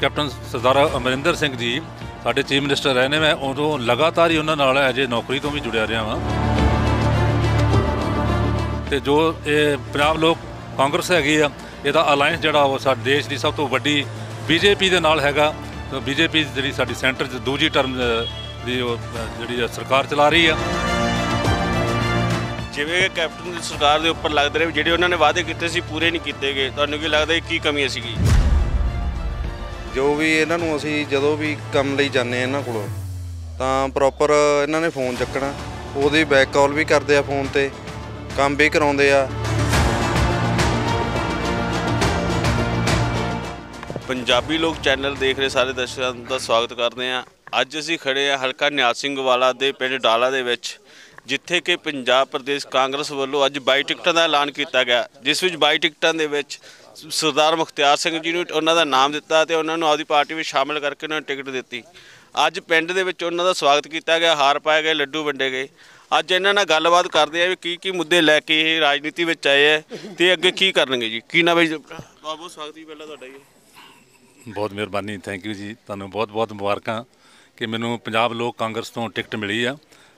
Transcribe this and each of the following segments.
captain Sardar Amarinder Singh ji ਸਾਡੇ chief minister ਰਹੇ ਨੇ ਮੈਂ ਉਦੋਂ ਲਗਾਤਾਰ ਹੀ ਉਹਨਾਂ ਨਾਲ ਅਜੇ ਨੌਕਰੀ ਤੋਂ ਵੀ ਜੁੜਿਆ ਰਿਹਾ ਹਾਂ ਤੇ ਜੋ ਇਹ ਪੰਜਾਬ ਲੋਕ ਕਾਂਗਰਸ ਹੈਗੀ ਆ ਇਹਦਾ ਅਲਾਈਅੰਸ ਜਿਹੜਾ ਉਹ ਸਾਡੇ ਦੇਸ਼ ਦੀ ਸਭ ਤੋਂ ਵੱਡੀ ਬੀਜੇਪੀ ਦੇ ਨਾਲ ਹੈਗਾ ਤਾਂ ਬੀਜੇਪੀ ਜਿਹੜੀ ਸਾਡੀ ਸੈਂਟਰ 'ਚ ਦੂਜੀ ਟਰਮ ਦੀ ਉਹ ਜਿਹੜੀ ਸਰਕਾਰ ਚਲਾ ਰਹੀ ਆ ਜਿਵੇਂ ਕੈਪਟਨ ਦੀ ਸਰਕਾਰ ਦੇ ਉੱਪਰ ਲੱਗਦੇ ਰਹੇ ਜਿਹੜੇ ਉਹਨਾਂ ਨੇ ਵਾਅਦੇ ਕੀਤੇ ਸੀ ਪੂਰੇ ਨਹੀਂ ਕੀਤੇ ਗਏ ਤੁਹਾਨੂੰ ਕੀ ਲੱਗਦਾ ਕੀ ਕਮੀ ਸੀਗੀ ਜੋ ਵੀ ਇਹਨਾਂ ਨੂੰ ਅਸੀਂ ਜਦੋਂ ਵੀ ਕੰਮ ਲਈ ਜਾਂਦੇ ਆ ਇਹਨਾਂ ਕੋਲ ਤਾਂ ਪ੍ਰੋਪਰ ਇਹਨਾਂ ਨੇ ਫੋਨ ਚੱਕਣਾ ਉਹਦੀ ਬੈਕ ਕਾਲ ਵੀ ਕਰਦੇ ਆ ਫੋਨ ਤੇ ਕੰਮ ਵੀ ਕਰਾਉਂਦੇ ਆ ਪੰਜਾਬੀ ਲੋਕ ਚੈਨਲ ਦੇਖ ਰਹੇ ਸਾਰੇ ਦਰਸ਼ਕਾਂ ਦਾ ਸਵਾਗਤ ਕਰਦੇ ਆ ਅੱਜ ਅਸੀਂ ਖੜੇ ਆ ਹਲਕਾ ਨਿਆਲ ਸਿੰਘ ਵਾਲਾ ਦੇ ਪਿੰਡ ਡਾਲਾ ਦੇ ਵਿੱਚ ਜਿੱਥੇ ਕਿ ਪੰਜਾਬ ਪ੍ਰਦੇਸ਼ ਕਾਂਗਰਸ ਵੱਲੋਂ ਅੱਜ ਬਾਈ ਟਿਕਟਾਂ ਦਾ ਐਲਾਨ ਕੀਤਾ ਗਿਆ ਜਿਸ ਵਿੱਚ ਬਾਈ ਟਿਕਟਾਂ ਦੇ ਵਿੱਚ ਸਰਦਾਰ ਮੁਖਤਿਆਰ ਸਿੰਘ ਜੀ ਨੂੰ ਉਹਨਾਂ ਦਾ ਨਾਮ ਦਿੱਤਾ ਤੇ ਉਹਨਾਂ ਨੂੰ ਆਪਦੀ ਪਾਰਟੀ ਵਿੱਚ ਸ਼ਾਮਲ ਕਰਕੇ ਉਹਨਾਂ ਨੂੰ ਟਿਕਟ ਦਿੱਤੀ ਅੱਜ ਪਿੰਡ ਦੇ ਵਿੱਚ ਉਹਨਾਂ ਦਾ ਸਵਾਗਤ ਕੀਤਾ ਗਿਆ ਹਾਰ ਪਾਏ ਗਏ ਲੱਡੂ ਵੰਡੇ ਗਏ ਅੱਜ ਇਹਨਾਂ ਨਾਲ ਗੱਲਬਾਤ ਕਰਦੇ ਆ ਵੀ ਕੀ ਕੀ ਮੁੱਦੇ ਲੈ ਕੇ ਇਹ ਰਾਜਨੀਤੀ ਵਿੱਚ ਆਏ ਆ ਤੇ ਅੱਗੇ ਕੀ ਕਰਨਗੇ ਜੀ ਕੀ ਨਾ ਬਈ ਬਹੁਤ ਬਹੁਤ ਸਵਾਗਤ ਜੀ ਪਹਿਲਾਂ ਤੁਹਾਡਾ ਜੀ ਬਹੁਤ ਮਿਹਰਬਾਨੀ ਥੈਂਕ ਯੂ ਜੀ ਤੁਹਾਨੂੰ ਬਹੁਤ ਬਹੁਤ ਮੁਬਾਰਕਾਂ ਕਿ ਮੈਨੂੰ ਪੰਜਾਬ ਲੋਕ ਕਾਂਗਰਸ ਤੋਂ ਟਿਕਟ ਮਿਲੀ ਆ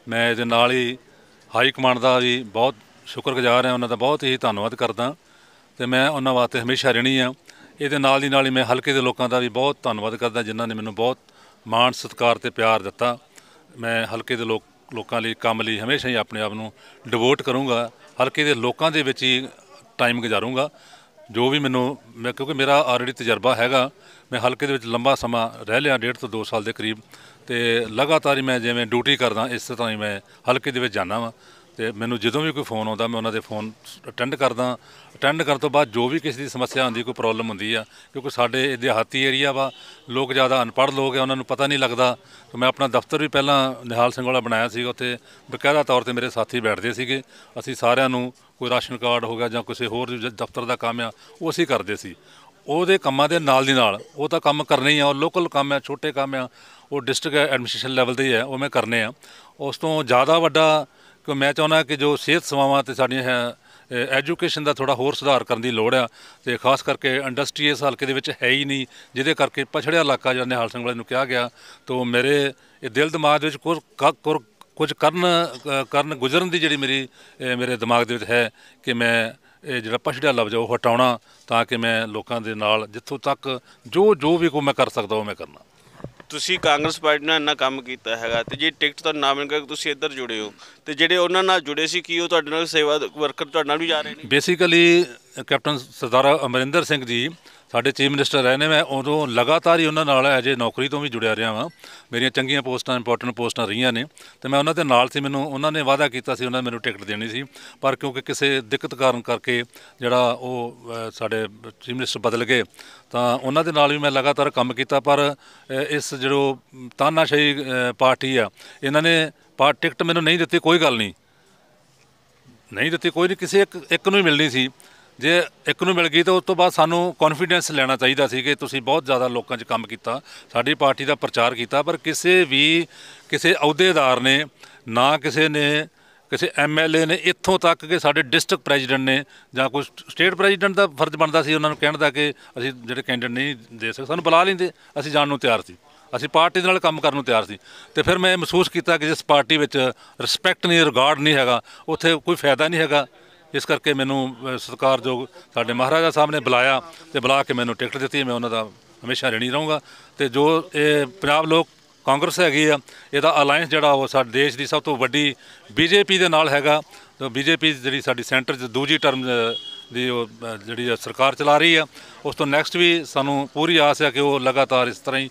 ਮੈਂ ਇਹਦੇ ਨਾਲ ਹੀ ਹਾਈ ਕਮਾਂਡ ਦਾ ਵੀ ਬਹੁਤ ਸ਼ੁਕਰਗੁਜ਼ਾਰ ਹਾਂ ਉਹਨਾਂ ਦਾ ਬਹੁਤ ਹੀ ਧੰਨਵਾਦ ਕਰਦਾ ਤੇ ਮੈਂ ਉਹਨਾਂ ਵਾਸਤੇ ਹਮੇਸ਼ਾ ਰਹਿਣੀ ਆ ਇਹਦੇ ਨਾਲ ਦੀ ਨਾਲ ਹੀ ਮੈਂ ਹਲਕੇ ਦੇ ਲੋਕਾਂ ਦਾ ਵੀ ਬਹੁਤ ਧੰਨਵਾਦ ਕਰਦਾ ਜਿਨ੍ਹਾਂ ਨੇ ਮੈਨੂੰ ਬਹੁਤ ਮਾਣ ਸਤਿਕਾਰ ਤੇ ਪਿਆਰ ਦਿੱਤਾ ਮੈਂ ਹਲਕੇ ਦੇ ਲੋਕ ਲੋਕਾਂ ਲਈ ਕੰਮ ਲਈ ਹਮੇਸ਼ਾ ਹੀ ਆਪਣੇ ਆਪ ਨੂੰ ਡਿਵੋਟ ਕਰੂੰਗਾ ਹਲਕੇ ਦੇ ਲੋਕਾਂ ਦੇ ਵਿੱਚ ਹੀ ਟਾਈਮ ਗੁਜ਼ਾਰੂੰਗਾ ਜੋ ਵੀ ਮੈਨੂੰ ਮੈਂ ਕਿਉਂਕਿ ਮੇਰਾ ਆਲਰੇਡੀ ਤਜਰਬਾ ਹੈਗਾ ਮੈਂ ਹਲਕੇ ਦੇ ਵਿੱਚ ਲੰਬਾ ਸਮਾਂ ਰਹਿ ਲਿਆ ਡੇਢ ਤੋਂ 2 ਸਾਲ ਦੇ ਕਰੀਬ ਤੇ ਲਗਾਤਾਰ ਹੀ ਮੈਂ ਜਿਵੇਂ ਡਿਊਟੀ ਕਰਦਾ ਇਸੇ ਤਰ੍ਹਾਂ ਹੀ ਮੈਂ ਹਲਕੇ ਦੇ ਵਿੱਚ ਜਾਣਾ ਵਾਂ ਤੇ ਮੈਨੂੰ ਜਦੋਂ ਵੀ ਕੋਈ ਫੋਨ ਆਉਂਦਾ ਮੈਂ ਉਹਨਾਂ ਦੇ ਫੋਨ ਅਟੈਂਡ ਕਰਦਾ ਅਟੈਂਡ ਕਰਨ ਤੋਂ ਬਾਅਦ ਜੋ ਵੀ ਕਿਸੇ ਦੀ ਸਮੱਸਿਆ ਆਉਂਦੀ ਕੋਈ ਪ੍ਰੋਬਲਮ ਹੁੰਦੀ ਆ ਕਿਉਂਕਿ ਸਾਡੇ ਦਿਹਾਤੀ ਏਰੀਆ ਵਾ ਲੋਕ ਜ਼ਿਆਦਾ ਅਨਪੜ੍ਹ ਲੋਕ ਆ ਉਹਨਾਂ ਨੂੰ ਪਤਾ ਨਹੀਂ ਲੱਗਦਾ ਤੇ ਮੈਂ ਆਪਣਾ ਦਫ਼ਤਰ ਵੀ ਪਹਿਲਾਂ ਨਿਹਾਲ ਸਿੰਘ ਵਾਲਾ ਬਣਾਇਆ ਸੀਗਾ ਉੱਥੇ ਬਕਾਇਦਾ ਤੌਰ ਤੇ ਮੇਰੇ ਸਾਥੀ ਬੈਠਦੇ ਸੀਗੇ ਅਸੀਂ ਸਾਰਿਆਂ ਨੂੰ ਕੋਈ ਰਾਸ਼ਨ ਕਾਰਡ ਹੋ ਗਿਆ ਜਾਂ ਕਿਸੇ ਹੋਰ ਦਫ਼ਤਰ ਦਾ ਕੰਮ ਆ ਉਹ ਅਸੀਂ ਕਰਦੇ ਸੀ ਉਹਦੇ ਕੰਮਾਂ ਦੇ ਨਾਲ ਦੀ ਨਾਲ ਉਹ ਤਾਂ ਕੰਮ ਕਰਨੇ ਹੀ ਆ ਉਹ ਲੋਕਲ ਕੰਮ ਆ ਛੋਟੇ ਕੰਮ ਆ ਉਹ ਡਿਸਟ੍ਰਿਕਟ ਐਡਮਿਨਿਸਟ੍ਰੇਸ਼ਨ ਲੈਵਲ ਦੇ ਆ ਉਹ ਮੈਂ ਕਰਨੇ ਆ ਉਸ ਤੋਂ ਜ਼ਿਆਦਾ ਵੱਡਾ ਕਿ ਮੈਂ ਚਾਹੁੰਦਾ ਕਿ ਜੋ ਸਿਹਤ ਸੇਵਾਵਾਂ ਤੇ ਸਾਡੀਆਂ ਐਜੂਕੇਸ਼ਨ ਦਾ ਥੋੜਾ ਹੋਰ ਸੁਧਾਰ ਕਰਨ ਦੀ ਲੋੜ ਆ ਤੇ ਖਾਸ ਕਰਕੇ ਇੰਡਸਟਰੀ ਇਸ ਹਲਕੇ ਦੇ ਵਿੱਚ ਹੈ ਹੀ ਨਹੀਂ ਜਿਹਦੇ ਕਰਕੇ ਪਛੜਿਆ ਇਲਾਕਾ ਜਿਹੜਾ ਨਿਹਾਲ ਸਿੰਘ ਵਾਲੇ ਨੂੰ ਕਿਹਾ ਗਿਆ ਤੋਂ ਮੇਰੇ ਇਹ ਦਿਲ ਦਿਮਾਗ ਦੇ ਵਿੱਚ ਕੁਝ ਕੁਝ ਕਰਨ ਕਰਨ ਗੁਜ਼ਰਨ ਦੀ ਜਿਹੜੀ ਮੇਰੀ ਮੇਰੇ ਦਿਮਾਗ ਦੇ ਵਿੱਚ ਹੈ ਕਿ ਮੈਂ ਇਹ ਜਿਹੜਾ ਪਛੜਿਆ ਲਫ਼ਜ਼ ਉਹ ਹਟਾਉਣਾ ਤਾਂ ਕਿ ਮੈਂ ਲੋਕਾਂ ਦੇ ਨਾਲ ਜਿੱਥੋਂ ਤੱਕ ਜੋ ਜੋ ਵੀ ਕੋ ਮੈਂ ਕਰ ਸਕਦਾ ਉਹ ਮੈਂ ਕਰਨਾ ਤੁਸੀਂ ਕਾਂਗਰਸ ਪਾਰਟੀ ਨਾਲ ਇੰਨਾ ਕੰਮ ਕੀਤਾ ਹੈਗਾ ਤੇ ਜੇ ਟਿਕਟ ਤੋਂ ਨਾ ਮਿਲ ਗਿਆ ਤੁਸੀਂ ਇੱਧਰ ਜੁੜੇ ਹੋ ਤੇ ਜਿਹੜੇ ਉਹਨਾਂ ਨਾਲ ਜੁੜੇ ਸੀ ਕੀ ਉਹ ਤੁਹਾਡੇ ਨਾਲ ਸੇਵਾ ਵਰਕਰ ਤੁਹਾਡੇ ਨਾਲ ਵੀ ਜਾ ਰਹੇ ਨੇ ਬੇਸਿਕਲੀ ਕੈਪਟਨ ਸਰਦਾਰ ਅਮਰਿੰਦਰ ਸਿੰਘ ਜੀ ਸਾਡੇ ਚੀਫ ਮਿਨਿਸਟਰ ਰਹੇ ਨੇ ਮੈਂ ਉਦੋਂ ਲਗਾਤਾਰ ਹੀ ਉਹਨਾਂ ਨਾਲ ਅਜੇ ਨੌਕਰੀ ਤੋਂ ਵੀ ਜੁੜਿਆ ਰਿਹਾ ਹਾਂ ਮੇਰੀਆਂ ਚੰਗੀਆਂ ਪੋਸਟਾਂ ਇੰਪੋਰਟੈਂਟ ਪੋਸਟਾਂ ਰਹੀਆਂ ਨੇ ਤੇ ਮੈਂ ਉਹਨਾਂ ਦੇ ਨਾਲ ਸੀ ਮੈਨੂੰ ਉਹਨਾਂ ਨੇ ਵਾਅਦਾ ਕੀਤਾ ਸੀ ਉਹਨਾਂ ਨੇ ਮੈਨੂੰ ਟਿਕਟ ਦੇਣੀ ਸੀ ਪਰ ਕਿਉਂਕਿ ਕਿਸੇ ਦਿੱਕਤ ਕਾਰਨ ਕਰਕੇ ਜਿਹੜਾ ਉਹ ਸਾਡੇ ਚੀਫ ਮਿਨਿਸਟਰ ਬਦਲ ਗਏ ਤਾਂ ਉਹਨਾਂ ਦੇ ਨਾਲ ਵੀ ਮੈਂ ਲਗਾਤਾਰ ਕੰਮ ਕੀਤਾ ਪਰ ਇਸ ਜਿਹੜੋ ਤਾਨਾਸ਼ਾਹੀ ਪਾਰਟੀ ਆ ਇਹਨਾਂ ਨੇ ਪਾਰ ਟਿਕਟ ਮੈਨੂੰ ਨਹੀਂ ਦਿੱਤੀ ਕੋਈ ਗੱਲ ਨਹੀਂ ਨਹੀਂ ਦਿੱਤੀ ਕੋਈ ਨਹੀਂ ਕਿਸੇ ਇੱਕ ਇੱਕ ਨੂੰ ਹੀ ਮਿਲਣੀ ਸੀ ਜੇ ਇੱਕ ਨੂੰ ਮਿਲ ਗਈ ਤਾਂ ਉਸ ਤੋਂ ਬਾਅਦ ਸਾਨੂੰ ਕੌਨਫੀਡੈਂਸ ਲੈਣਾ ਚਾਹੀਦਾ ਸੀ ਕਿ ਤੁਸੀਂ ਬਹੁਤ ਜ਼ਿਆਦਾ ਲੋਕਾਂ 'ਚ ਕੰਮ ਕੀਤਾ ਸਾਡੀ ਪਾਰਟੀ ਦਾ ਪ੍ਰਚਾਰ ਕੀਤਾ ਪਰ ਕਿਸੇ ਵੀ ਕਿਸੇ ਅਹੁਦੇਦਾਰ ਨੇ ਨਾ ਕਿਸੇ ਨੇ ਕਿਸੇ ਐਮਐਲਏ ਨੇ ਇੱਥੋਂ ਤੱਕ ਕਿ ਸਾਡੇ ਡਿਸਟ੍ਰਿਕਟ ਪ੍ਰੈਜ਼ੀਡੈਂਟ ਨੇ ਜਾਂ ਕੋਈ ਸਟੇਟ ਪ੍ਰੈਜ਼ੀਡੈਂਟ ਦਾ ਫਰਜ਼ ਬਣਦਾ ਸੀ ਉਹਨਾਂ ਨੂੰ ਕਹਿਣ ਦਾ ਕਿ ਅਸੀਂ ਜਿਹੜੇ ਕੈਂਡੀਡੇਟ ਨਹੀਂ ਦੇ ਸਕਦੇ ਸਾਨੂੰ ਬੁਲਾ ਲੈਂਦੇ ਅਸੀਂ ਜਾਣ ਨੂੰ ਤਿਆਰ ਸੀ ਅਸੀਂ ਪਾਰਟੀ ਦੇ ਨਾਲ ਕੰਮ ਕਰਨ ਨੂੰ ਤਿਆਰ ਸੀ ਤੇ ਫਿਰ ਮੈਂ ਮਹਿਸੂਸ ਕੀਤਾ ਕਿ ਜਿਸ ਪਾਰਟੀ ਵਿੱਚ ਰਿਸਪੈਕਟ ਨਹੀਂ ਰਿਗਾਰਡ ਨਹੀਂ ਹੈਗਾ ਉੱਥੇ ਕੋਈ ਫਾਇਦਾ ਨਹੀਂ ਹੈਗਾ ਇਸ ਕਰਕੇ ਮੈਨੂੰ ਸਤਕਾਰਯੋਗ ਸਾਡੇ ਮਹਾਰਾਜਾ ਸਾਹਿਬ ਨੇ ਬੁਲਾਇਆ ਤੇ ਬੁਲਾ ਕੇ ਮੈਨੂੰ ਟਿਕਟ ਦਿੱਤੀ ਮੈਂ ਉਹਨਾਂ ਦਾ ਹਮੇਸ਼ਾ ਰਣੀ ਰਹੂੰਗਾ ਤੇ ਜੋ ਇਹ ਪੰਜਾਬ ਲੋਕ ਕਾਂਗਰਸ ਹੈਗੀ ਆ ਇਹਦਾ ਅਲਾਈਅੰਸ ਜਿਹੜਾ ਉਹ ਸਾਡੇ ਦੇਸ਼ ਦੀ ਸਭ ਤੋਂ ਵੱਡੀ ਬੀਜੇਪੀ ਦੇ ਨਾਲ ਹੈਗਾ ਤੇ ਬੀਜੇਪੀ ਜਿਹੜੀ ਸਾਡੀ ਸੈਂਟਰ 'ਚ ਦੂਜੀ ਟਰਮ ਦੀ ਉਹ ਜਿਹੜੀ ਸਰਕਾਰ ਚਲਾ ਰਹੀ ਆ ਉਸ ਤੋਂ ਨੈਕਸਟ ਵੀ ਸਾਨੂੰ ਪੂਰੀ ਆਸ ਹੈ ਕਿ ਉਹ ਲਗਾਤਾਰ ਇਸ ਤਰ੍ਹਾਂ ਹੀ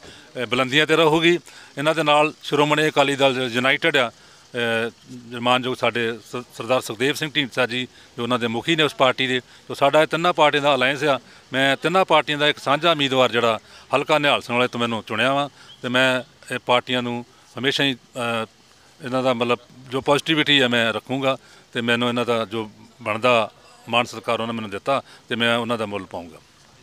ਬੁਲੰਦੀਆਂ ਤੇ ਰਹੂਗੀ ਇਹਨਾਂ ਦੇ ਨਾਲ ਸ਼੍ਰੋਮਣੀ ਅਕਾਲੀ ਦਲ ਯੂਨਾਈਟਿਡ ਆ ਜੋ ਸਾਡੇ ਸਰਦਾਰ ਸੁਖਦੇਵ ਸਿੰਘ ਢੀਂਡਸਾ ਜੀ ਜੋ ਉਹਨਾਂ ਦੇ ਮੁਖੀ ਨੇ ਉਸ ਪਾਰਟੀ ਦੇ ਤੋਂ ਸਾਡਾ ਇਹ ਤਿੰਨਾਂ ਪਾਰਟੀਆਂ ਦਾ ਅਲਾਈਅੰਸ ਆ ਮੈਂ ਤਿੰਨਾਂ ਪਾਰਟੀਆਂ ਦਾ ਇੱਕ ਸਾਂਝਾ ਉਮੀਦਵਾਰ ਜਿਹੜਾ ਹਲਕਾ ਨਿਹਾਲ ਸਿੰਘ ਵਾਲੇ ਤੋਂ ਮੈਨੂੰ ਚੁਣਿਆ ਵਾ ਤੇ ਮੈਂ ਇਹ ਪਾਰਟੀਆਂ ਨੂੰ ਹਮੇਸ਼ਾ ਹੀ ਇਹਨਾਂ ਦਾ ਮਤਲਬ ਜੋ ਪੋਜ਼ਿਟਿਵਿਟੀ ਹੈ ਮੈਂ ਰੱਖੂੰਗਾ ਤੇ ਮੈਨੂੰ ਇਹਨਾਂ ਦਾ ਜੋ ਬਣਦਾ ਮਾਨ ਸਰਕਾਰ ਉਹਨਾਂ ਮੈਨੂੰ ਦਿੱਤਾ ਤੇ ਮੈਂ ਉਹਨਾਂ ਦਾ ਮੁੱਲ ਪਾਉਂਗਾ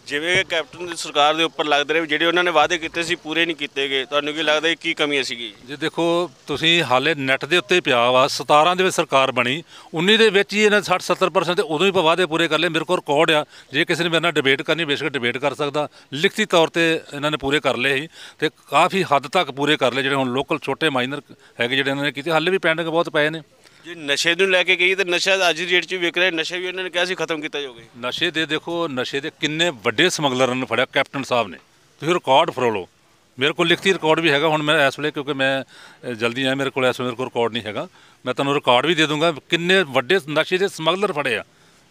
ਜਿਵੇਂ ਕੈਪਟਨ ਦੀ ਸਰਕਾਰ ਦੇ ਉੱਪਰ ਲੱਗਦੇ ਰਹੇ ਜਿਹੜੇ ਉਹਨਾਂ ਨੇ ਵਾਅਦੇ ਕੀਤੇ ਸੀ ਪੂਰੇ ਨਹੀਂ ਕੀਤੇ ਗਏ ਤੁਹਾਨੂੰ ਕੀ ਲੱਗਦਾ ਕੀ ਕਮੀਆਂ ਸੀਗੀ ਜੇ ਦੇਖੋ ਤੁਸੀਂ ਹਾਲੇ ਨੈਟ ਦੇ ਉੱਤੇ ਪਿਆ ਵਾ 17 ਦੇ ਵਿੱਚ ਸਰਕਾਰ ਬਣੀ 19 ਦੇ ਵਿੱਚ ਹੀ ਇਹਨਾਂ 60 70% ਤੇ ਉਦੋਂ ਹੀ ਵਾਅਦੇ ਪੂਰੇ ਕਰ ਲਏ ਮੇਰੇ ਕੋਲ ਰਿਕਾਰਡ ਆ ਜੇ ਕਿਸੇ ਨੇ ਮੇਰੇ ਨਾਲ ਡਿਬੇਟ ਕਰਨੀ ਬੇਸ਼ੱਕ ਡਿਬੇਟ ਕਰ ਸਕਦਾ ਲਿਖਤੀ ਤੌਰ ਤੇ ਇਹਨਾਂ ਨੇ ਪੂਰੇ ਕਰ ਲਏ ਸੀ ਤੇ ਕਾਫੀ ਹੱਦ ਤੱਕ ਪੂਰੇ ਕਰ ਲਏ ਜਿਹੜੇ ਹੁਣ ਲੋਕਲ ਛੋਟੇ ਮਾਈਨਰ ਹੈਗੇ ਜਿਹੜੇ ਇਹਨਾਂ ਨੇ ਕੀਤੇ ਹਾਲੇ ਵੀ ਪੈਂਡਿੰਗ ਬਹੁਤ ਪਏ ਨੇ ਜੇ ਨਸ਼ੇ ਨੂੰ ਲੈ ਕੇ ਗਈ ਤੇ ਨਸ਼ਾ ਅੱਜ ਦੀ ਡੇਟ 'ਚ ਵਿਕ ਰਿਹਾ ਨਸ਼ਾ ਵੀ ਇਹਨਾਂ ਨੇ ਕਿਹਾ ਸੀ ਖਤਮ ਕੀਤਾ ਜਾਊਗਾ ਨਸ਼ੇ ਦੇ ਦੇਖੋ ਨਸ਼ੇ ਦੇ ਕਿੰਨੇ ਵੱਡੇ ਸਮਗਲਰਾਂ ਨੂੰ ਫੜਿਆ ਕੈਪਟਨ ਸਾਹਿਬ ਨੇ ਤੁਸੀਂ ਰਿਕਾਰਡ ਫਰੋਲੋ ਮੇਰੇ ਕੋਲ ਲਿਖਤੀ ਰਿਕਾਰਡ ਵੀ ਹੈਗਾ ਹੁਣ ਮੈਂ ਇਸ ਵੇਲੇ ਕਿਉਂਕਿ ਮੈਂ ਜਲਦੀ ਆਇਆ ਮੇਰੇ ਕੋਲ ਇਸ ਵੇਲੇ ਕੋਲ ਰਿਕਾਰਡ ਨਹੀਂ ਹੈਗਾ ਮੈਂ ਤੁਹਾਨੂੰ ਰਿਕਾਰਡ ਵੀ ਦੇ ਦੂੰਗਾ ਕਿੰਨੇ ਵੱਡੇ ਨਸ਼ੇ ਦੇ ਸਮਗਲਰ ਫੜੇ ਆ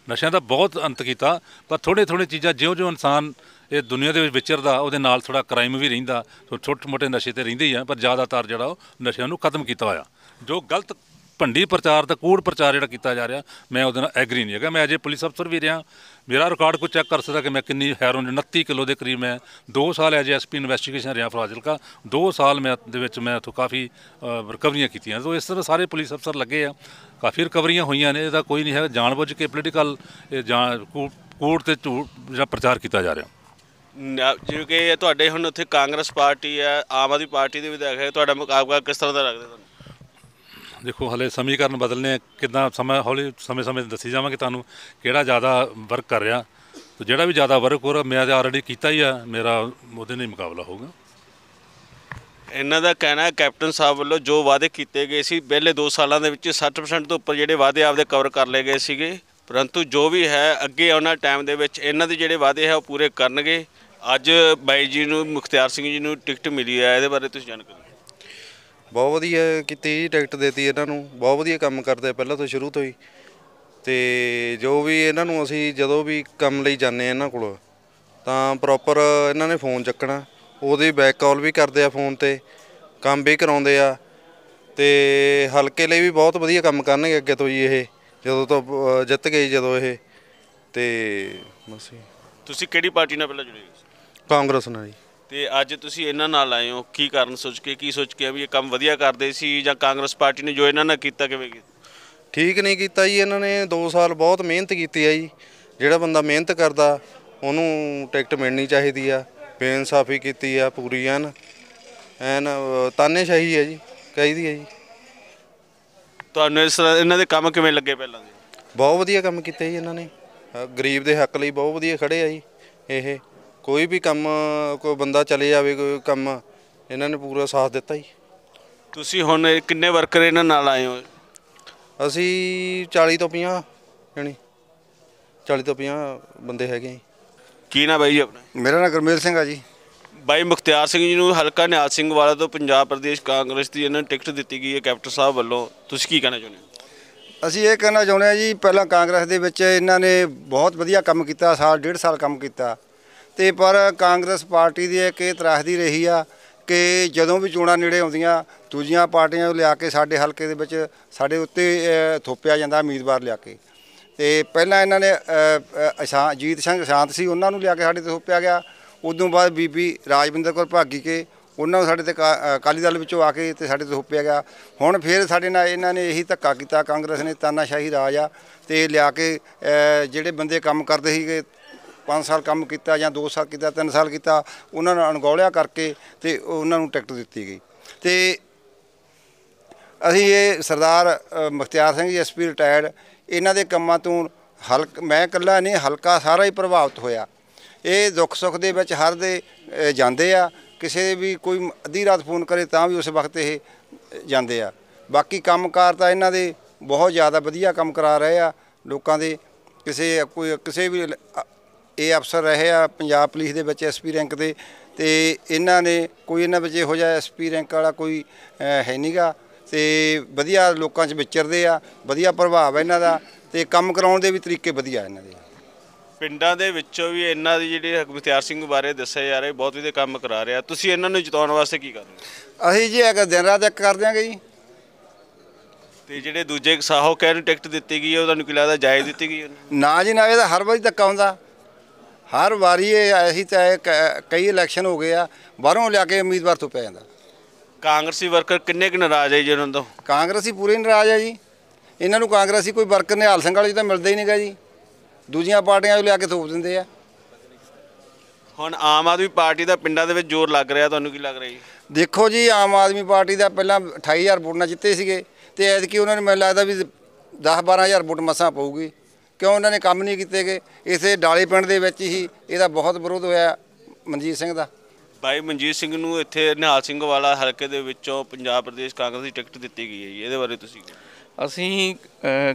ਨਸ਼ਿਆਂ ਦਾ ਬਹੁਤ ਅੰਤ ਕੀਤਾ ਪਰ ਥੋੜੇ ਥੋੜੇ ਚੀਜ਼ਾਂ ਜਿਉਂ-ਜਿਉਂ ਇਨਸਾਨ ਇਹ ਦੁਨੀਆ ਦੇ ਵਿੱਚ ਵਿਚਰਦਾ ਉਹਦੇ ਨਾਲ ਥੋੜਾ ਕ੍ਰਾਈਮ ਵੀ ਰਹਿੰਦਾ ਛੋਟੇ-ਮੋਟੇ ਨਸ਼ੇ ਤੇ ਰਹਿੰਦੇ ਹੀ ਆ ਪਰ ਜ਼ਿਆਦਾਤਰ ਜਿਹੜਾ ਉਹ ਨਸ਼ਿਆਂ ਨੂੰ ਖਤਮ ਕੀਤਾ ਹੋਇਆ ਜੋ ਗਲਤ ਭੰਡੀ ਪ੍ਰਚਾਰ ਤੇ ਕੂੜ ਪ੍ਰਚਾਰ ਜਿਹੜਾ ਕੀਤਾ ਜਾ ਰਿਹਾ ਮੈਂ ਉਹਦੇ ਨਾਲ ਐਗਰੀ ਨਹੀਂ ਹੈਗਾ ਮੈਂ ਅਜੇ ਪੁਲਿਸ ਅਫਸਰ ਵੀ ਰਿਹਾ ਮੇਰਾ ਰਿਕਾਰਡ ਕੋ ਚੈੱਕ ਕਰ ਸਕਦਾ ਕਿ ਮੈਂ ਕਿੰਨੀ ਹੈਰੋਨ 29 ਕਿਲੋ ਦੇ ਕਰੀਬ ਮੈਂ 2 ਸਾਲ ਐਜ ਐਸਪੀ ਇਨਵੈਸਟੀਗੇਸ਼ਨ ਰਿਹਾ ਫਾਜ਼ਿਲਕਾ 2 ਸਾਲ ਮੈਂ ਦੇ ਵਿੱਚ ਮੈਂ ਤੋਂ ਕਾਫੀ ਰਿਕਵਰੀਆਂ ਕੀਤੀਆਂ ਸੋ ਇਸ ਤਰ੍ਹਾਂ ਸਾਰੇ ਪੁਲਿਸ ਅਫਸਰ ਲੱਗੇ ਆ ਕਾਫੀ ਰਿਕਵਰੀਆਂ ਹੋਈਆਂ ਨੇ ਇਹਦਾ ਕੋਈ ਨਹੀਂ ਹੈ ਜਾਣਬੁੱਝ ਕੇ ਪੋਲੀਟੀਕਲ ਕੋਰਟ ਤੇ ਝੂਠ ਜਿਹੜਾ ਪ੍ਰਚਾਰ ਕੀਤਾ ਜਾ ਰਿਹਾ ਜਿਵੇਂ ਕਿ ਤੁਹਾਡੇ ਹੁਣ ਉੱਥੇ ਕਾਂਗਰਸ ਪਾਰਟੀ ਆ ਆਮ ਆਦਮੀ ਪਾਰਟੀ ਦੇ ਵਿਧਾਇਕ ਹੈ ਤੁਹਾਡਾ ਮੁਕਾਬਲਾ ਕਿਸ ਤਰ੍ਹਾਂ ਦਾ ਲੱਗਦਾ ਤੁਹਾਨੂੰ ਦੇਖੋ ਹਲੇ ਸਮੀਕਰਨ ਬਦਲਨੇ ਕਿਦਾਂ ਸਮਾਂ ਹੌਲੀ ਸਮੇਂ-ਸਮੇਂ ਤੇ ਦੱਸੀ ਜਾਵਾਂਗੇ ਤੁਹਾਨੂੰ ਕਿਹੜਾ ਜ਼ਿਆਦਾ ਵਰਕ ਕਰ ਰਿਹਾ ਤੇ ਜਿਹੜਾ ਵੀ ਜ਼ਿਆਦਾ ਵਰਕ ਹੋ ਰਿਹਾ ਮੈਂ ਤਾਂ ਆਲਰੇਡੀ ਕੀਤਾ ਹੀ ਆ ਮੇਰਾ ਉਹਦੇ ਨਹੀਂ ਮੁਕਾਬਲਾ ਹੋਊਗਾ ਇਹਨਾਂ ਦਾ ਕਹਿਣਾ ਹੈ ਕੈਪਟਨ ਸਾਹਿਬ ਵੱਲੋਂ ਜੋ ਵਾਅਦੇ ਕੀਤੇ ਗਏ ਸੀ ਪਹਿਲੇ 2 ਸਾਲਾਂ ਦੇ ਵਿੱਚ 60% ਤੋਂ ਉੱਪਰ ਜਿਹੜੇ ਵਾਅਦੇ ਆਪਦੇ ਕਵਰ ਕਰ ਲਏ ਗਏ ਸੀਗੇ ਪਰੰਤੂ ਜੋ ਵੀ ਹੈ ਅੱਗੇ ਆਉਣਾ ਟਾਈਮ ਦੇ ਵਿੱਚ ਇਹਨਾਂ ਦੇ ਜਿਹੜੇ ਵਾਅਦੇ ਹੈ ਉਹ ਪੂਰੇ ਕਰਨਗੇ ਅੱਜ ਬਾਈ ਜੀ ਨੂੰ ਮੁਖਤਿਆਰ ਸਿੰਘ ਜੀ ਨੂੰ ਟਿਕਟ ਮਿਲੀ ਹੈ ਇਹਦੇ ਬਾਰੇ ਤੁਸੀਂ ਜਾਣਕਾਰੀ ਬਹੁਤ ਵਧੀਆ ਕੀਤੀ ਜੀ ਟਿਕਟ ਦਿੱਤੀ ਇਹਨਾਂ ਨੂੰ ਬਹੁਤ ਵਧੀਆ ਕੰਮ ਕਰਦੇ ਪਹਿਲਾਂ ਤੋਂ ਸ਼ੁਰੂ ਤੋਂ ਹੀ ਤੇ ਜੋ ਵੀ ਇਹਨਾਂ ਨੂੰ ਅਸੀਂ ਜਦੋਂ ਵੀ ਕੰਮ ਲਈ ਜਾਂਦੇ ਆ ਇਹਨਾਂ ਕੋਲ ਤਾਂ ਪ੍ਰੋਪਰ ਇਹਨਾਂ ਨੇ ਫੋਨ ਚੱਕਣਾ ਉਹਦੀ ਬੈਕ ਕਾਲ ਵੀ ਕਰਦੇ ਆ ਫੋਨ ਤੇ ਕੰਮ ਵੀ ਕਰਾਉਂਦੇ ਆ ਤੇ ਹਲਕੇ ਲਈ ਵੀ ਬਹੁਤ ਵਧੀਆ ਕੰਮ ਕਰਨਗੇ ਅੱਗੇ ਤੋਂ ਜੀ ਇਹ ਜਦੋਂ ਤੋਂ ਜਿੱਤ ਗਏ ਜਦੋਂ ਇਹ ਤੇ ਬਸ ਤੁਸੀਂ ਕਿਹੜੀ ਪਾਰਟੀ ਨਾਲ ਪਹਿਲਾਂ ਜੁੜੇ ਕਾਂਗਰਸ ਨਾਲ ਜੀ ਤੇ ਅੱਜ ਤੁਸੀਂ ਇਹਨਾਂ ਨਾਲ ਆਏ ਹੋ ਕੀ ਕਾਰਨ ਸੋਚ ਕੇ ਕੀ ਸੋਚ ਕੇ ਵੀ ਇਹ ਕੰਮ ਵਧੀਆ ਕਰਦੇ ਸੀ ਜਾਂ ਕਾਂਗਰਸ ਪਾਰਟੀ ਨੇ ਜੋ ਇਹਨਾਂ ਨਾਲ ਕੀਤਾ ਕਿਵੇਂ ਕੀਤਾ ਠੀਕ ਨਹੀਂ ਕੀਤਾ ਜੀ ਇਹਨਾਂ ਨੇ 2 ਸਾਲ ਬਹੁਤ ਮਿਹਨਤ ਕੀਤੀ ਆ ਜੀ ਜਿਹੜਾ ਬੰਦਾ ਮਿਹਨਤ ਕਰਦਾ ਉਹਨੂੰ ਟਿਕਟ ਮਿਲਣੀ ਚਾਹੀਦੀ ਆ ਬੇਇਨਸਾਫੀ ਕੀਤੀ ਆ ਪੂਰੀ ਐਨ ਐਨ ਤਾਨੇਸ਼ਾਹੀ ਆ ਜੀ ਕਹੀਦੀ ਆ ਜੀ ਤੁਹਾਨੂੰ ਇਸ ਇਹਨਾਂ ਦੇ ਕੰਮ ਕਿਵੇਂ ਲੱਗੇ ਪਹਿਲਾਂ ਦੇ ਬਹੁਤ ਵਧੀਆ ਕੰਮ ਕੀਤੇ ਜੀ ਇਹਨਾਂ ਨੇ ਗਰੀਬ ਦੇ ਹੱਕ ਲਈ ਬਹੁਤ ਵਧੀਆ ਖੜੇ ਆ ਜੀ ਇਹੇ ਕੋਈ ਵੀ ਕੰਮ ਕੋਈ ਬੰਦਾ ਚਲੇ ਜਾਵੇ ਕੋਈ ਕੰਮ ਇਹਨਾਂ ਨੇ ਪੂਰਾ ਸਾਥ ਦਿੱਤਾ ਜੀ ਤੁਸੀਂ ਹੁਣ ਕਿੰਨੇ ਵਰਕਰ ਇਹਨਾਂ ਨਾਲ ਆਏ ਹੋ ਅਸੀਂ 40 ਤੋਂ 50 ਯਾਨੀ 40 ਤੋਂ 50 ਬੰਦੇ ਹੈਗੇ ਜੀ ਕੀ ਨਾਮ ਬਾਈ ਜੀ ਆਪਣਾ ਮੇਰਾ ਨਾਮ ਗਰਮੇਲ ਸਿੰਘ ਆ ਜੀ ਬਾਈ ਮੁਖਤਿਆਰ ਸਿੰਘ ਜੀ ਨੂੰ ਹਲਕਾ ਨਿਆਜ਼ ਸਿੰਘ ਵਾਲਾ ਤੋਂ ਪੰਜਾਬ ਪ੍ਰਦੇਸ਼ ਕਾਂਗਰਸ ਦੀ ਇਹਨਾਂ ਟਿਕਟ ਦਿੱਤੀ ਗਈ ਹੈ ਕੈਪਟਨ ਸਾਹਿਬ ਵੱਲੋਂ ਤੁਸੀਂ ਕੀ ਕਹਿਣਾ ਚਾਹੁੰਦੇ ਹੋ ਅਸੀਂ ਇਹ ਕਹਿਣਾ ਚਾਹੁੰਦੇ ਆ ਜੀ ਪਹਿਲਾਂ ਕਾਂਗਰਸ ਦੇ ਵਿੱਚ ਇਹਨਾਂ ਨੇ ਬਹੁਤ ਵਧੀਆ ਕੰਮ ਕੀਤਾ ਸਾਲ ਡੇਢ ਸਾਲ ਕੰਮ ਕੀਤਾ ਤੇ ਪਰ ਕਾਂਗਰਸ ਪਾਰਟੀ ਦੀ ਇੱਕ ਇਹ ਤਰਾਹਦੀ ਰਹੀ ਆ ਕਿ ਜਦੋਂ ਵੀ ਚੋਣਾਂ ਨੇੜੇ ਆਉਂਦੀਆਂ ਦੂਜੀਆਂ ਪਾਰਟੀਆਂ ਨੂੰ ਲਿਆ ਕੇ ਸਾਡੇ ਹਲਕੇ ਦੇ ਵਿੱਚ ਸਾਡੇ ਉੱਤੇ ਥੋਪਿਆ ਜਾਂਦਾ ਉਮੀਦਵਾਰ ਲਿਆ ਕੇ ਤੇ ਪਹਿਲਾਂ ਇਹਨਾਂ ਨੇ ਅਜੀਤ ਸਿੰਘ ਸ਼ਾਂਤ ਸੀ ਉਹਨਾਂ ਨੂੰ ਲਿਆ ਕੇ ਸਾਡੇ ਤੇ ਥੋਪਿਆ ਗਿਆ ਉਦੋਂ ਬਾਅਦ ਬੀਬੀ ਰਾਜਵਿੰਦਰ ਕੌਰ ਭਾਗੀ ਕੇ ਉਹਨਾਂ ਨੂੰ ਸਾਡੇ ਤੇ ਅਕਾਲੀ ਦਲ ਵਿੱਚੋਂ ਆ ਕੇ ਤੇ ਸਾਡੇ ਤੇ ਥੋਪਿਆ ਗਿਆ ਹੁਣ ਫੇਰ ਸਾਡੇ ਨਾਲ ਇਹਨਾਂ ਨੇ ਇਹੀ ਧੱਕਾ ਕੀਤਾ ਕਾਂਗਰਸ ਨੇ ਤਾਨਾਸ਼ਾਹੀ ਰਾਜ ਆ ਤੇ ਲਿਆ ਕੇ ਜਿਹੜੇ ਬੰਦੇ ਕੰਮ ਕਰਦੇ ਸੀਗੇ 5 ਸਾਲ ਕੰਮ ਕੀਤਾ ਜਾਂ 2 ਸਾਲ ਕੀਤਾ 3 ਸਾਲ ਕੀਤਾ ਉਹਨਾਂ ਨੂੰ ਅਣਗੌਲਿਆ ਕਰਕੇ ਤੇ ਉਹਨਾਂ ਨੂੰ ਟਿਕਟ ਦਿੱਤੀ ਗਈ ਤੇ ਅਸੀਂ ਇਹ ਸਰਦਾਰ ਮੁਖਤਿਆਰ ਸਿੰਘ ਜੀ ਐਸਪੀ ਰਿਟਾਇਰਡ ਇਹਨਾਂ ਦੇ ਕੰਮਾਂ ਤੋਂ ਹਲਕ ਮੈਂ ਇਕੱਲਾ ਨਹੀਂ ਹਲਕਾ ਸਾਰਾ ਹੀ ਪ੍ਰਭਾਵਿਤ ਹੋਇਆ ਇਹ ਦੁੱਖ ਸੁੱਖ ਦੇ ਵਿੱਚ ਹਰ ਦੇ ਜਾਂਦੇ ਆ ਕਿਸੇ ਵੀ ਕੋਈ ਅੱਧੀ ਰਾਤ ਫੋਨ ਕਰੇ ਤਾਂ ਵੀ ਉਸ ਵਕਤ ਇਹ ਜਾਂਦੇ ਆ ਬਾਕੀ ਕੰਮਕਾਰ ਤਾਂ ਇਹਨਾਂ ਦੇ ਬਹੁਤ ਜ਼ਿਆਦਾ ਵਧੀਆ ਕੰਮ ਕਰਾ ਰਹੇ ਆ ਲੋਕਾਂ ਦੇ ਕਿਸੇ ਕੋਈ ਕਿਸੇ ਵੀ ਇਹ ਅਫਸਰ ਰਹੇ ਆ ਪੰਜਾਬ ਪੁਲਿਸ ਦੇ ਵਿੱਚ ਐਸਪੀ ਰੈਂਕ ਦੇ ਤੇ ਇਹਨਾਂ ਨੇ ਕੋਈ ਇਹਨਾਂ ਵਿੱਚ ਇਹੋ ਜਿਹਾ ਐਸਪੀ ਰੈਂਕ ਵਾਲਾ ਕੋਈ ਹੈ ਨਹੀਂਗਾ ਤੇ ਵਧੀਆ ਲੋਕਾਂ 'ਚ ਵਿਚਰਦੇ ਆ ਵਧੀਆ ਪ੍ਰਭਾਵ ਇਹਨਾਂ ਦਾ ਤੇ ਕੰਮ ਕਰਾਉਣ ਦੇ ਵੀ ਤਰੀਕੇ ਵਧੀਆ ਇਹਨਾਂ ਦੇ ਪਿੰਡਾਂ ਦੇ ਵਿੱਚੋਂ ਵੀ ਇਹਨਾਂ ਦੀ ਜਿਹੜੀ ਹਕਮਤਿਆਰ ਸਿੰਘ ਬਾਰੇ ਦੱਸਿਆ ਜਾ ਰਿਹਾ ਬਹੁਤ ਵਧੀਆ ਕੰਮ ਕਰਾ ਰਿਹਾ ਤੁਸੀਂ ਇਹਨਾਂ ਨੂੰ ਜਿਤਾਉਣ ਵਾਸਤੇ ਕੀ ਕਰਦੇ ਅਸੀਂ ਜੀ ਅਗਰ ਦਿਨ ਰਾਤ ਇੱਕ ਕਰ ਦਿਆਂਗੇ ਜੀ ਤੇ ਜਿਹੜੇ ਦੂਜੇ ਸਾਹੋ ਕਹਿ ਨੂੰ ਟਿਕਟ ਦਿੱਤੀ ਗਈ ਉਹ ਉਹਦਾ ਨੂੰ ਕੀ ਲੱਗਦਾ ਜਾਇਜ਼ ਦਿੱਤੀ ਗਈ ਨਾ ਜੀ ਨਾ ਇਹਦਾ ਹਰ ਵਾਰੀ ਧੱਕਾ ਹੁੰਦਾ ਹਰ ਵਾਰੀ ਇਹ ਐਸੀ ਤਾਂ ਕਈ ਇਲੈਕਸ਼ਨ ਹੋ ਗਏ ਆ ਬਾਹਰੋਂ ਲਿਆ ਕੇ ਉਮੀਦਵਾਰ ਤੋਂ ਪੈ ਜਾਂਦਾ ਕਾਂਗਰਸੀ ਵਰਕਰ ਕਿੰਨੇ ਕਿ ਨਾਰਾਜ਼ ਹੈ ਜਿਹਨਾਂ ਤੋਂ ਕਾਂਗਰਸੀ ਪੂਰੇ ਨਾਰਾਜ਼ ਹੈ ਜੀ ਇਹਨਾਂ ਨੂੰ ਕਾਂਗਰਸੀ ਕੋਈ ਵਰਕਰ ਨਿਹਾਲ ਸਿੰਘ ਵਾਲੇ ਤਾਂ ਮਿਲਦਾ ਹੀ ਨਹੀਂਗਾ ਜੀ ਦੂਜੀਆਂ ਪਾਰਟੀਆਂ ਲਿਆ ਕੇ ਥੋਪ ਦਿੰਦੇ ਆ ਹੁਣ ਆਮ ਆਦਮੀ ਪਾਰਟੀ ਦਾ ਪਿੰਡਾਂ ਦੇ ਵਿੱਚ ਜ਼ੋਰ ਲੱਗ ਰਿਹਾ ਤੁਹਾਨੂੰ ਕੀ ਲੱਗ ਰਿਹਾ ਜੀ ਦੇਖੋ ਜੀ ਆਮ ਆਦਮੀ ਪਾਰਟੀ ਦਾ ਪਹਿਲਾਂ 28000 ਵੋਟਾਂ ਜਿੱਤੇ ਸੀਗੇ ਤੇ ਐਤਕੀ ਉਹਨਾਂ ਨੂੰ ਮੈਨੂੰ ਲੱਗਦਾ ਵੀ 10 12000 ਵੋਟ ਮਸਾਂ ਪਊਗੀ ਕਿਉਂ ਉਹਨਾਂ ਨੇ ਕੰਮ ਨਹੀਂ ਕੀਤੇ ਗਏ ਇਸੇ ਡਾਲੇ ਪਿੰਡ ਦੇ ਵਿੱਚ ਹੀ ਇਹਦਾ ਬਹੁਤ ਵਿਰੋਧ ਹੋਇਆ ਮਨਜੀਤ ਸਿੰਘ ਦਾ ਭਾਈ ਮਨਜੀਤ ਸਿੰਘ ਨੂੰ ਇੱਥੇ ਨਿਹਾਲ ਸਿੰਘ ਵਾਲਾ ਹਲਕੇ ਦੇ ਵਿੱਚੋਂ ਪੰਜਾਬ ਪ੍ਰਦੇਸ਼ ਕਾਂਗਰਸ ਦੀ ਟਿਕਟ ਦਿੱਤੀ ਗਈ ਹੈ ਜੀ ਇਹਦੇ ਬਾਰੇ ਤੁਸੀਂ ਅਸੀਂ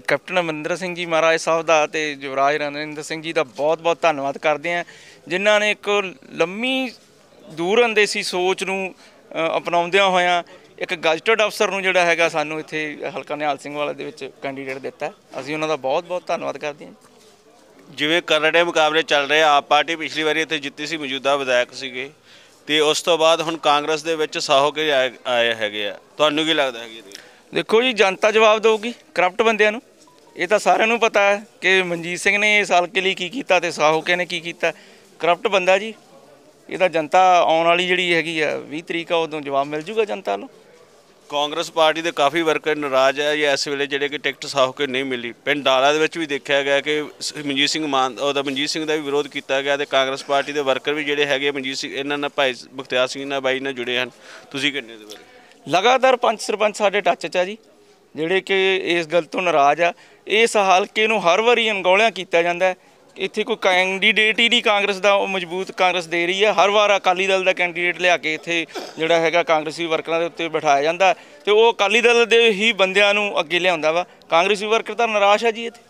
ਕੈਪਟਨ ਅਮਰਿੰਦਰ ਸਿੰਘ ਜੀ ਮਹਾਰਾਜ ਸਾਹਿਬ ਦਾ ਤੇ ਜਵਰਾਜ ਰਣਿੰਦਰ ਸਿੰਘ ਜੀ ਦਾ ਬਹੁਤ-ਬਹੁਤ ਧੰਨਵਾਦ ਕਰਦੇ ਹਾਂ ਜਿਨ੍ਹਾਂ ਨੇ ਇੱਕ ਲੰਮੀ ਦੂਰ ਅੰਦੇਸੀ ਸੋਚ ਨੂੰ ਅਪਣਾਉਂਦਿਆਂ ਹੋਇਆਂ ਇੱਕ ਗਜ਼ਟਡ ਅਫਸਰ ਨੂੰ ਜਿਹੜਾ ਹੈਗਾ ਸਾਨੂੰ ਇੱਥੇ ਹਲਕਾ ਨਿਹਾਲ ਸਿੰਘ ਵਾਲਾ ਦੇ ਵਿੱਚ ਕੈਂਡੀਡੇਟ ਦਿੱਤਾ ਅਸੀਂ ਉਹਨਾਂ ਦਾ ਬਹੁਤ ਬਹੁਤ ਧੰਨਵਾਦ ਕਰਦੇ ਹਾਂ ਜਿਵੇਂ ਕਰੜੇ ਮੁਕਾਬਲੇ ਚੱਲ ਰਹੇ ਆ ਆਪ ਪਾਰਟੀ ਪਿਛਲੀ ਵਾਰੀ ਇੱਥੇ ਜਿੱਤੀ ਸੀ ਮੌਜੂਦਾ ਵਿਧਾਇਕ ਸੀਗੇ ਤੇ ਉਸ ਤੋਂ ਬਾਅਦ ਹੁਣ ਕਾਂਗਰਸ ਦੇ ਵਿੱਚ ਸਾਹੋ ਕੇ ਆਏ ਹੈਗੇ ਆ ਤੁਹਾਨੂੰ ਕੀ ਲੱਗਦਾ ਹੈ ਦੇਖੋ ਜੀ ਜਨਤਾ ਜਵਾਬ ਦੇਊਗੀ ਕਰਪਟ ਬੰਦਿਆਂ ਨੂੰ ਇਹ ਤਾਂ ਸਾਰਿਆਂ ਨੂੰ ਪਤਾ ਹੈ ਕਿ ਮਨਜੀਤ ਸਿੰਘ ਨੇ ਇਸ ਹਲਕੇ ਲਈ ਕੀ ਕੀਤਾ ਤੇ ਸਾਹੋ ਕੇ ਨੇ ਕੀ ਕੀਤਾ ਕਰਪਟ ਬੰਦਾ ਜੀ ਇਹ ਤਾਂ ਜਨਤਾ ਆਉਣ ਵਾਲੀ ਜਿਹੜੀ ਹੈਗੀ ਆ 20 ਤਰੀਕ ਆ ਉਦੋਂ ਜਵਾਬ ਮਿਲ ਜੂਗਾ ਜਨਤਾ ਨੂੰ ਕਾਂਗਰਸ ਪਾਰਟੀ ਦੇ ਕਾਫੀ ਵਰਕਰ ਨਾਰਾਜ਼ ਆ ਜਾਂ ਇਸ ਵੇਲੇ ਜਿਹੜੇ ਕਿ ਟਿਕਟ ਸਾਫ ਕੇ ਨਹੀਂ ਮਿਲੀ ਪਿੰਡ ਡਾਲਾ ਦੇ ਵਿੱਚ ਵੀ ਦੇਖਿਆ ਗਿਆ ਕਿ ਮਨਜੀਤ ਸਿੰਘ ਮਾਨ ਉਹਦਾ ਮਨਜੀਤ ਸਿੰਘ ਦਾ ਵੀ ਵਿਰੋਧ ਕੀਤਾ ਗਿਆ ਤੇ ਕਾਂਗਰਸ ਪਾਰਟੀ ਦੇ ਵਰਕਰ ਵੀ ਜਿਹੜੇ ਹੈਗੇ ਮਨਜੀਤ ਸਿੰਘ ਇਹਨਾਂ ਨਾਲ ਭਾਈ ਬਖਤਿਆਰ ਸਿੰਘ ਨਾਲ ਬਾਈ ਨਾਲ ਜੁੜੇ ਹਨ ਤੁਸੀਂ ਕਿੰਨੇ ਦੇ ਬਾਰੇ ਲਗਾਤਾਰ ਪੰਜ ਸਰਪੰਚ ਸਾਡੇ ਟੱਚ 'ਚ ਆ ਜੀ ਜਿਹੜੇ ਕਿ ਇਸ ਗੱਲ ਤੋਂ ਨਾਰਾਜ਼ ਆ ਇਸ ਹਲਕੇ ਨੂੰ ਹਰ ਵਾਰੀ ਅੰਗੋਲਿਆਂ ਕੀਤਾ ਜਾਂਦਾ ਹੈ ਇੱਥੇ ਕੋਈ ਕੈਂਡੀਡੇਟ ਹੀ ਨਹੀਂ ਕਾਂਗਰਸ ਦਾ ਉਹ ਮਜ਼ਬੂਤ ਕਾਂਗਰਸ ਦੇ ਰਹੀ ਹੈ ਹਰ ਵਾਰ ਅਕਾਲੀ ਦਲ ਦਾ ਕੈਂਡੀਡੇਟ ਲਿਆ ਕੇ ਇੱਥੇ ਜਿਹੜਾ ਹੈਗਾ ਕਾਂਗਰਸੀ ਵਰਕਰਾਂ ਦੇ ਉੱਤੇ ਬਿਠਾਇਆ ਜਾਂਦਾ ਤੇ ਉਹ ਅਕਾਲੀ ਦਲ ਦੇ ਹੀ ਬੰਦਿਆਂ ਨੂੰ ਅੱਗੇ ਲਿਆਉਂਦਾ ਵਾ ਕਾਂਗਰਸੀ ਵਰਕਰ ਤਾਂ ਨਾਰਾਜ਼ ਹੈ ਜੀ ਇੱਥੇ